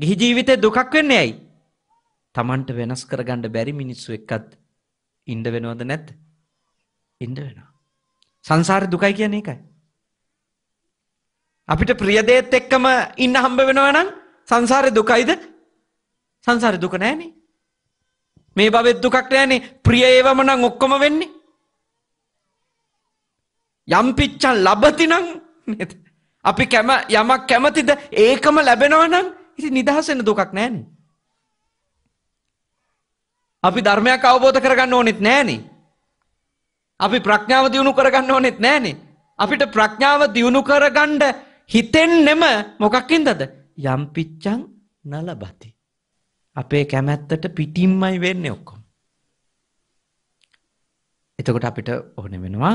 ගිහි ජීවිතේ දුකක් වෙන්නේ ඇයි? Tamanට වෙනස් කරගන්න බැරි මිනිස්සු එක්කත් ඉන්න වෙනවද නැද්ද? ඉන්න වෙනවා. සංසාරේ දුකයි කියන්නේ ඒකයි. අපිට ප්‍රිය දේත් එක්කම ඉන්න හම්බ වෙනවා නම් සංසාරේ දුකයිද? සංසාරේ දුක නැහනේ. මේ භවෙත් දුකක් නැහනේ. ප්‍රිය ඒවම නම් ඔක්කොම වෙන්නේ. යම් පිච්චන් ලබති නම් නේද? අපි කැම යමක් කැමතිද ඒකම ලැබෙනවා නම් ඉති නිදහසෙන දුකක් නෑන. අපි ධර්මයක් අවබෝධ කරගන්න ඕනෙත් නෑනේ. අපි ප්‍රඥාව දියුණු කරගන්න ඕනෙත් නෑනේ. අපිට ප්‍රඥාව දියුණු කරගණ්ඩ හිතෙන්නෙම මොකක්කින්දද. යම්පිච්චං නලබති. අපේ කැමැත්තට පිටිම්මයි වෙන්න ඔක්කොම. එතකොට අපිට ඕන වෙනවා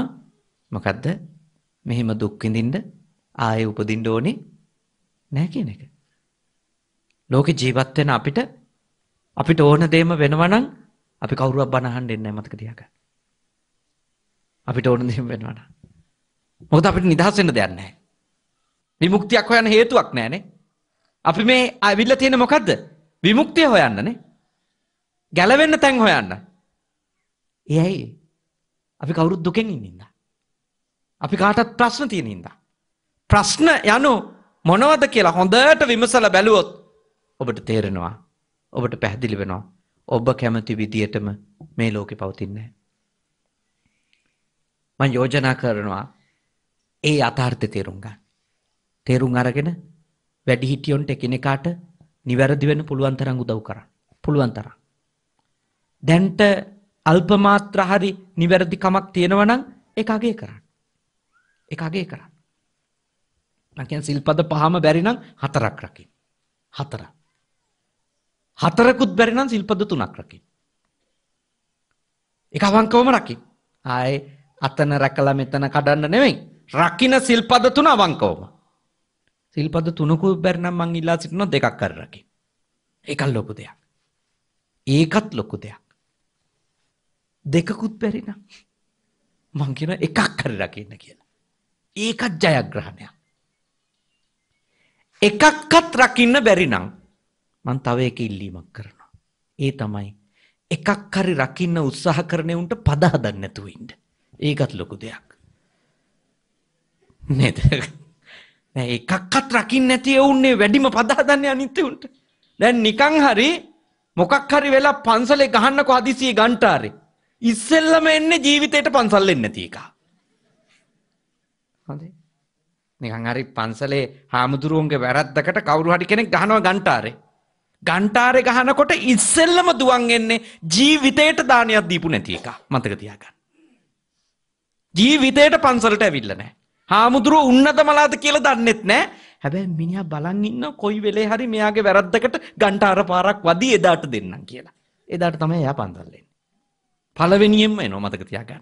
මොකක්ද මෙහෙම දුක්විඳින්ට ආය උපදින්ඩ ඕනේ නෑ කියන එක. ලෝකේ ජීවත් වෙන අපිට අපිට ඕන දේම වෙනවා නම් අපි කවුරුවක් බන අහන්න දෙන්නේ නැහැ මතක තියාගන්න. අපිට ඕන දේම වෙනවා නම්. මොකද අපිට නිදහස් වෙන්න දෙයක් නැහැ. විමුක්තියක් හොයන්න හේතුවක් නැහැනේ. අපි මේ අවිල්ල තියෙන මොකද්ද? විමුක්තිය හොයන්නනේ. ගැලවෙන්න තැන් හොයන්න. ඒයි අපි කවුරුත් දුකෙන් ඉන්න ඉඳා. අපි කාටත් ප්‍රශ්න තියෙන ඉඳා. ප්‍රශ්න යනු මොනවද කියලා හොඳට විමසලා බැලුවොත් ඔබට තේරෙනවා ඔබට පැහැදිලි වෙනවා ඔබ කැමති විදියටම මේ ලෝකෙ පවතින්නේ මම යෝජනා කරනවා ඒ යථාර්ථය තේරුම් ගන්න. තේරුම් අරගෙන වැඩිහිටියොන්ට එකිනෙකාට නිවැරදි වෙන්න පුළුවන් තරම් උදව් කරන්න. පුළුවන් තරම්. දැන්ට අල්ප මාත්‍ර හරි නිවැරදි කමක් තියෙනවා නම් ඒක අගේ කරන්න. ඒක අගේ කරන්න. මම කියන්නේ සිල්පද පහම බැරි නම් හතරක් රකින්න. හතරක්. හතරකුත් බැරි නම් සිල්පද තුනක් රකින්න. ඒක අවංකවම රකින්න. ආයේ අතන රැකලා මෙතන කඩන්න නෙමෙයි. රකින්න සිල්පද තුන අවංකවම. සිල්පද තුනකුත් බැරි නම් මං ඉල්ලා සිටිනවා දෙකක් කර රකින්න. ඒකත් ලොකු දෙයක්. ඒකත් ලොකු දෙයක්. දෙකකුත් බැරි නම් මං කියන එකක් කර රකින්න කියලා. ඒකත් ජයග්‍රහණයක්. එකක්වත් රකින්න බැරි නම් මං තව එක ඉල්ලීමක් කරනවා. ඒ තමයි එකක් හරි රකින්න උත්සාහ කරන උන්ට පද හදන්න නැතුව ඉන්න. ඒකත් ලොකු දෙයක්. නේද? නෑ එකක්වත් රකින්න නැති එවුන්නේ වැඩිම පද හදන්නේ අනිත් උන්ට. දැන් නිකන් හරි මොකක් හරි වෙලා පන්සලේ ගහන්නකො හදිසියෙ ගන්ටාරේ. ඉස්සෙල්ලම එන්නේ ජීවිතේට පන්සල් එන්නේ නැති එක. හරි. නිකන් හරි පන්සලේ හාමුදුරුවන්ගේ වැරද්දකට කවුරු හරි කෙනෙක් ගහනවා ගන්ටාරේ. ගන්ටාරය ගහනකොට ඉස්සෙල්ලම දුවන් එන්නේ ජීවිතයට දානයක් දීපු නැති එක මතක තියාගන්න. ජීවිතයට පන්සලට ඇවිල්ල නෑ. හාමුදුරුව උන්නත මලාද කියලා දන්නෙත් නෑ හැබැයි මිනිහ බලන් ඉන්න කොයි වෙලේ හරි මෙයාගේ වැරද්දකට ගන්ටාර පාරක් වදී එදාට දෙන්නම් කියලා. එදාට තමයි එයා පන්සල්ලෙන්. පළවෙනියෙන්ම එනවා මතක තියාගන්න.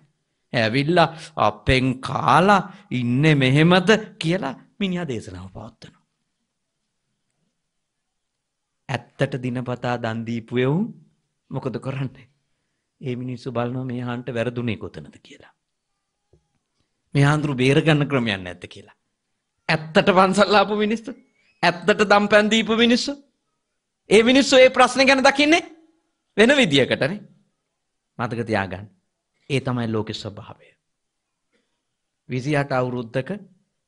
ඇවිල්ලා අපෙන් කාලා ඉන්න මෙහෙමද කියලා මිනිහ දේශනාව පවත්වන. ඇත්තට දිනපතා දන් දීපු එවුන් මොකද කරන්නේ? ඒ මිනිස්සු බලනවා මේ හාන්ට වැරදුනේ කොතනද කියලා. මේ හාන්තුරු බේරගන්න ක්‍රමයක් නැද්ද කියලා. ඇත්තට පන්සල් ආපු මිනිස්සු, ඇත්තට දම්පැන් දීපු මිනිස්සු. ඒ මිනිස්සු ඒ ප්‍රශ්නේ ගැන දකින්නේ වෙන විදියකටනේ. මතක තියාගන්න. ඒ තමයි ලෝකේ ස්වභාවය. 28 අවුරුද්දක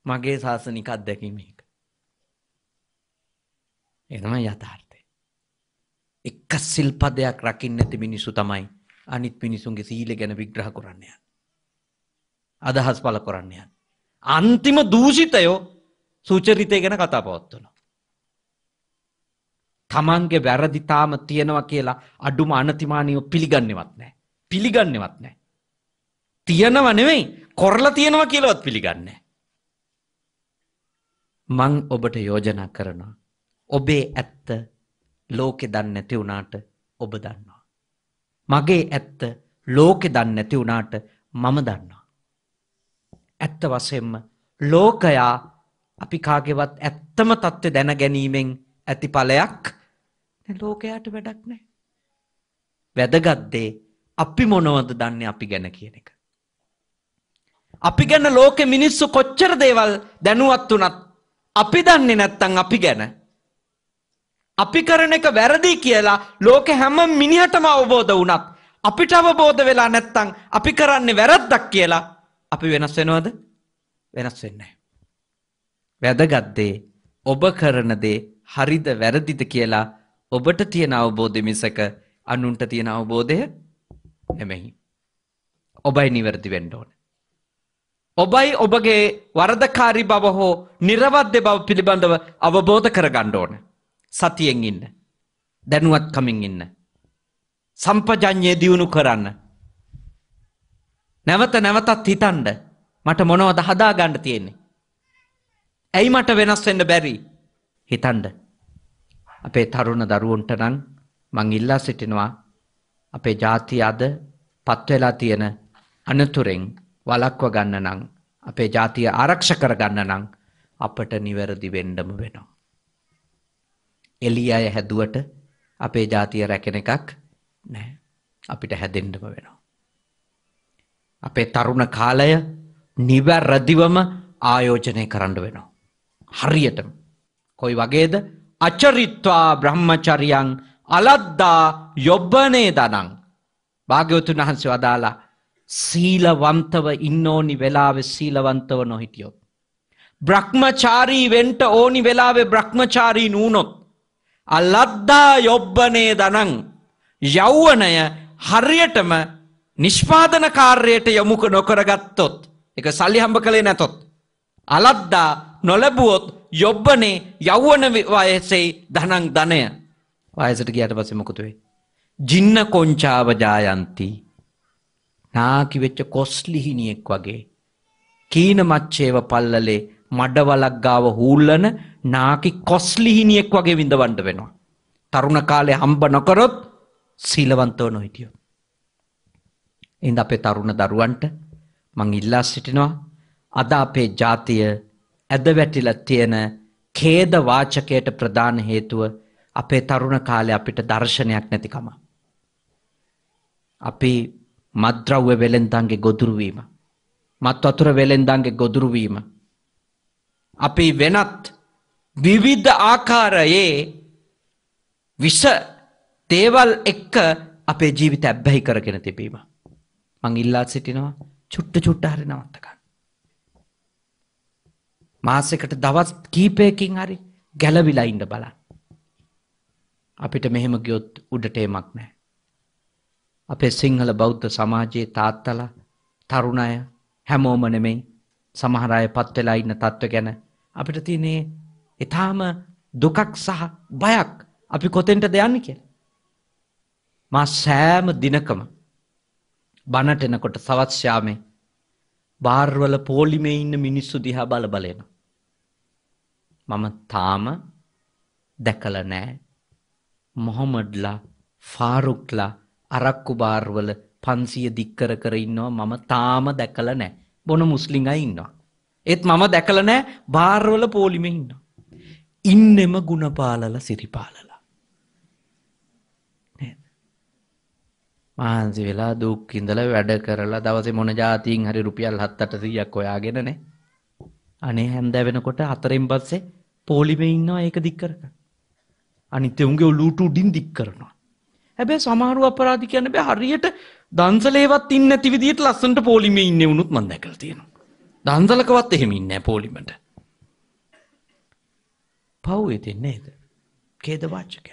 මගේ සාසනික අත්දැකීම මේක. ඒ තමයි යථාර්ථය. එක සිල් පදයක් රකින්න ඇති මිනිස්සු තමයි අනිත් මිනිසුන්ගේ සීල ගැන විග්‍රහ කරන්නය. අදහස් පල කරන්නය. අන්තිම දූෂිතයෝ සූචරිතය ගැන කතා පවත්වනවා. තමන්ගේ වැරදිතාම තියෙනවා කියලා අඩුම අනතිමානයෝ පිළිගන්නෙවත් නෑ. පිළිගන්නෙවත් නෑ. තියෙනව නෙවෙයි කොරලා තියෙනවා කියලවත් පිළිගන්නේ. මං ඔබට යෝජනා කරනවා. ඔබේ ඇත්ත ලෝකෙ දන්නේ නැති වුණාට ඔබ දන්නවා. මගේ ඇත්ත ලෝකෙ දන්නේ නැති වුණාට මම දන්නවා. ඇත්ත වශයෙන්ම ලෝකයා අපි කාගේවත් ඇත්තම தත්ත්වය දැන ගැනීමෙන් ඇති ඵලයක් ලෝකයාට වැඩක් නැහැ. වැදගත් දේ අපි මොනවද දන්නේ අපි ගැන කියන එක. අපි ගැන ලෝකෙ මිනිස්සු කොච්චර දේවල් දැනුවත් වුණත් අපි දන්නේ නැත්තම් අපි ගැන අපි කරන එක වැරදි කියලා ලෝක හැම මිනිහටම අවබෝධ වුණත් අපිට අවබෝධ වෙලා නැත්තං අපි කරන්නේ වැරද්දක් කියලා අපි වෙනස් වෙනවද වෙනස් වෙන්නේ වැදගත්දේ ඔබ කරන දේ හරිද වැරදිද කියලා ඔබට තියෙන අවබෝධය මිසක අනුන්ට තියෙන අවබෝධය නෙමෙයි. ඔබයි නිවැරදි වෙන්න ඕන. ඔබයි ඔබගේ වරදකාරී බව හෝ නිර්වද්‍ය බව පිළිබඳව අවබෝධ කරගන්න ඕනේ. සතියෙන් ඉන්න. දැනුවත් කමින් ඉන්න. සම්පජඤ්ඤය දියුණු කරන්න. නැවත නැවතත් හිතන්න මට මොනවද හදා ගන්න තියෙන්නේ? ඇයි මට වෙනස් වෙන්න බැරි? හිතන්න. අපේ තරුණ දරුවන්ට නම් මං ඉල්ලා සිටිනවා අපේ ජාතිය අද පත් වෙලා තියෙන අනතුරෙන් වළක්ව ගන්න නම් අපේ ජාතිය ආරක්ෂා කර ගන්න නම් අපට නිවැරදි වෙන්නම වෙනවා. එළිය අය හැදුවට අපේ ජාතිය රැකෙන එකක් නැහැ. අපිට හැදෙන්නම වෙනවා. අපේ තරුණ කාලය නිවැරදිවම ආයෝජනය කරන්න වෙනවා. හරියටම. කොයි වගේද? අචරිත්වා බ්‍රහ්මචරියන් අලද්දා යොබ්බනේ දනං. භාග්‍යවතුන් වහන්සේ වදාලා සීලවන්තව ඉන්න ඕනි වෙලාවේ සීලවන්තව නොහිටියොත්. බ්‍රහ්මචාරී වෙන්ට ඕනි වෙලාවේ බ්‍රහ්මචාරී නූනොත්. අල්ලද්දා යොබ්බනේ දනං යෞවනය හරියටම නිෂ්පාදන කාර්යයට යොමු නොකරගත්තොත් එක සල්ලි හම්බ කළේ නැතොත් අලද්දා නොලැබුවොත් යොබ්බනේ යෞවන වයසේ ධනං ධනය වයසට ගියට පස්සේ මොකද වෙයි ජින්න කොංචාව ජායන්ති නාකි වෙච්ච කොස්ලිහිණියෙක් වගේ කීන මච්චේව පල්ලලේ මඩවලක් ගාව හූල්ලන නාකි කොස්ලිහිනියෙක් වගේ විඳවන්න වෙනවා. තරුණ කාලේ හම්බ නොකරොත් සීලවන්තව නොහිටියොත්. එඳ අපේ තරුණ දරුවන්ට මං ඉල්ලා සිටිනවා අද අපේ ජාතිය ඇද වැටිලා තියෙන ඛේද වාචකයට ප්‍රධාන හේතුව අපේ තරුණ කාලේ අපිට දර්ශනයක් නැතිකම. අපි මද්ද්‍රව්‍ය වෙලෙන්දන්ගේ ගොදුරු වීම, මත් වතුර වෙලෙන්දන්ගේ ගොදුරු වීම, අපි වෙනත් විවිධ ආකාරයේ විස දේවල් එක්ක අපේ ජීවිත ඇබ්බැහි කරගෙන තිබීම. මං ඉල්ලා සිටිනවා චුට්ට චුට්ට හරි නවත්ත ගන්න. මාසෙකට දවස් කීපයකින් හරි ගැලවිලා ඉන්න බලන්න. අපිට මෙහෙම ගියොත් උඩට එමක් නැහැ. අපේ සිංහල බෞද්ධ සමාජයේ තාත්තලා තරුණ අය හැමෝම නෙමෙයි සමහර අය පත් වෙලා ඉන්න තත්ත්ව ගැන අපිට තියෙන්නේ ඊටාම දුකක් සහ බයක් අපි කොතෙන්ටද යන්නේ කියලා. මා සෑම දිනකම බණට එනකොට සවස් ශාමේ බාර්වල පොලිමේ ඉන්න මිනිස්සු දිහා බල බල මම තාම දැකලා නැහැ. මොහමඩ්ලා ෆාරුක්ලා අරක්කු බාර්වල 500 දික් කර කර ඉන්නවා මම තාම දැකලා නැහැ. බොන මුස්ලිම් අය ඉන්නවා. ඒත් මම දැකල නෑ භාර්වල පෝලිම ඉන්න. ඉන්නෙම ගුණපාලල සිරිපාලලා. මහන්සි වෙලා දුක්කින්දල වැඩ කරලා දවස මොන ජාතිීන් හරි රුපියල් හත්තට සියක් ඔයාගෙනනේ අනේ හැන්දැවෙනකොට අතරෙන් බස්සේ පෝලිම ඉන්නවා ඒක දික්කරක. අනිත්‍යවුන්ගේ ඔලූටු ඩින් දික් කරනවා. හැබැ සමහරු අපරාධි කියන්න බෑ හරියට දන්සලේවත් ඉන්න ඇතිවිදිට ලස්සට පෝලිම ඉන්න වුණුත් මන්දැකල් තියෙනවා. දන්සලකවත් එහෙම ඉන්නේ පොලිමට. පව්වේ දෙන්නේ නේද? ඛේද වාචකයක්.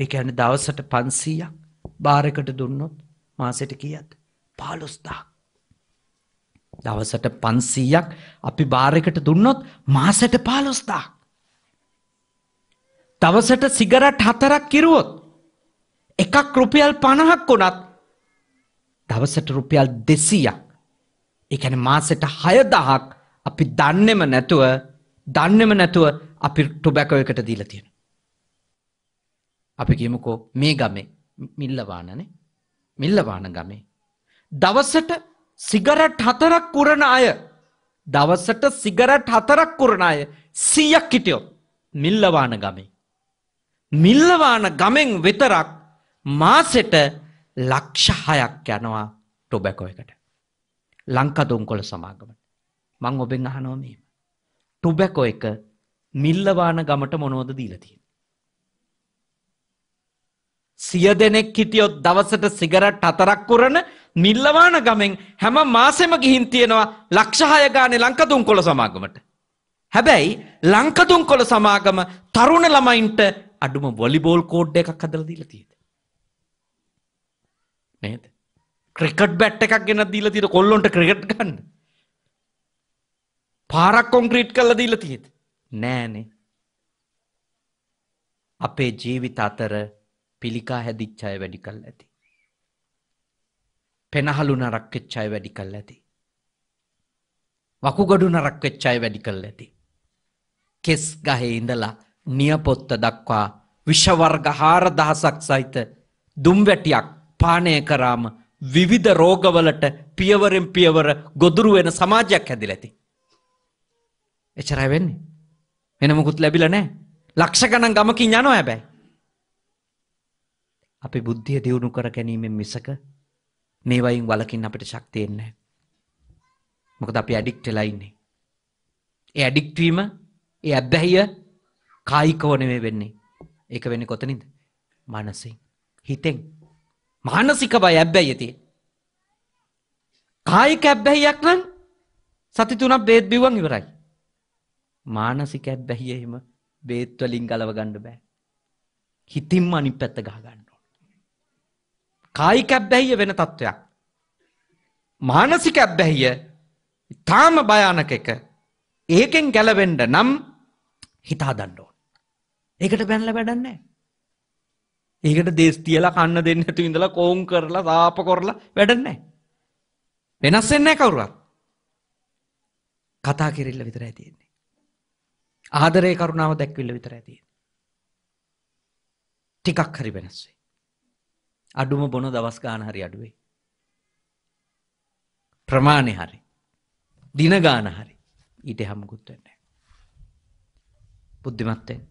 ඒ කියන්නේ දවසට 500ක් බාරයකට දුන්නොත් මාසෙට කීයද? 15000ක්. දවසට 500ක් අපි බාරයකට දුන්නොත් මාසෙට 15000ක්. දවසට සිගරට් හතරක් කිරුවොත් එකක් රුපියල් 50ක් වුණත් දවසට රුපියල් 200ක් එකැන මාසට හයදහක් අපි දන්නෙම නැතුව දන්නෙම නැතුව අපි ටොබැකෝ එකට දීල තියෙන. අපි කියමුකෝ මේ ගමේ මිල්ලවානනේ මිල්ලවාන ගමේ. දවසට සිගරට් හතරක් කුරණ අය දවසට සිගරට් හතරක් කුරණ අය සීයක් හිටියෝ මිල්ලවාන ගමේ. මිල්ලවාන ගමෙන් විතරක් මාසෙට ලක්ෂහයක් යනවා ටොබැකෝ එකට. ලංකදොන්කොළ සමාගමට. මං ඔබෙන් අහනෝ මෙහෙම. ටුබැකෝ එක මිල්ලවාන ගමට මොනවද දීලා තියෙන්නේ? සිය දෙනෙක් හිටියොත් දවසට සිගරට් හතරක් කරන මිල්ලවාන ගමෙන් හැම මාසෙම ගිහින් තියෙනවා ලක්ෂ 6 ගානේ ලංකදොන්කොළ සමාගමට. හැබැයි ලංකදොන්කොළ සමාගම තරුණ ළමයින්ට අඩුම වොලිබෝල් කෝඩ් එකක් හදලා දීලා තියෙනවා. නේද? ක්‍රිකට් බැට් එකක් ගෙන දීලා තියෙන කොල්ලොන්ට ක්‍රිකට් ගන්න. පාරක් කොන්ක්‍රීට් කරලා දීලා තියෙද? නෑනේ. අපේ ජීවිත අතර පිළිකා හැදිච්ච අය වැඩි කල් ඇති. පෙනහළු නරක් වෙච්ච අය වැඩි කල් ඇති. වකුගඩු නරක් වෙච්ච අය වැඩි කල් ඇති. කෙස් ගහේ ඉඳලා නියපොත්ත දක්වා විෂ වර්ග 4000ක් සහිත දුම් වැටියක් පානය කරාම විවිධ රෝගවලට පියවරෙන් පියවර ගොදුරු වෙන සමාජයක් හැදිලා ඇති. එච්චරයි වෙන්නේ. වෙන මොකුත් ලැබිලා නැහැ. ලක්ෂ ගණන් ගමකින් යනවා හැබැයි. අපි බුද්ධිය දියුණු කර ගැනීමෙන් මිසක මේ වයින් වලකින් අපිට ශක්තිය නැහැ. මොකද අපි ඇඩික්ට් වෙලා ඉන්නේ. ඒ ඇඩික්ට් වීම, ඒ අබ්බැහිය කායිකව නෙමෙයි වෙන්නේ. ඒක වෙන්නේ කොතනින්ද? මනසින්, හිතෙන්. මානසික බය හැබැයි ඇති. කායික හැබැයියක් නම් සති තුනක් බේත් බිව්වන් ඉවරයි. මානසික හැබැයි එහෙම බේත් වලින් ගලව ගන්න බෑ. හිතින්ම අනිත් පැත්ත ගහ ගන්න ඕන. කායික හැබැයි වෙන තත්වයක්. මානසික හැබැයි ඊටාම භයානක එක. ඒකෙන් ගැලවෙන්න නම් හිතා ගන්න ඕන. ඒකට බැනලා වැඩක් නැහැ. ඒකට දේස් තියලා කන්න දෙන්න තු ඉඳලා කෝම් කරලා සාප කොරලා වැඩන්නේ වෙනස් වෙන්නේ කවුරුවත් කතා කිරිල්ල විතරයි තියෙන්නේ ආදරේ කරුණාව දැක්විල්ල විතරයි තියෙන්නේ ටිකක් හරි වෙනස් වෙයි අඩුම බොන දවස් ගාන හරි අඩු වෙයි ප්‍රමාණය හරි දින ගාන හරි ඊට හැමකුත් වෙන්නේ බුද්ධිමත් වෙන්න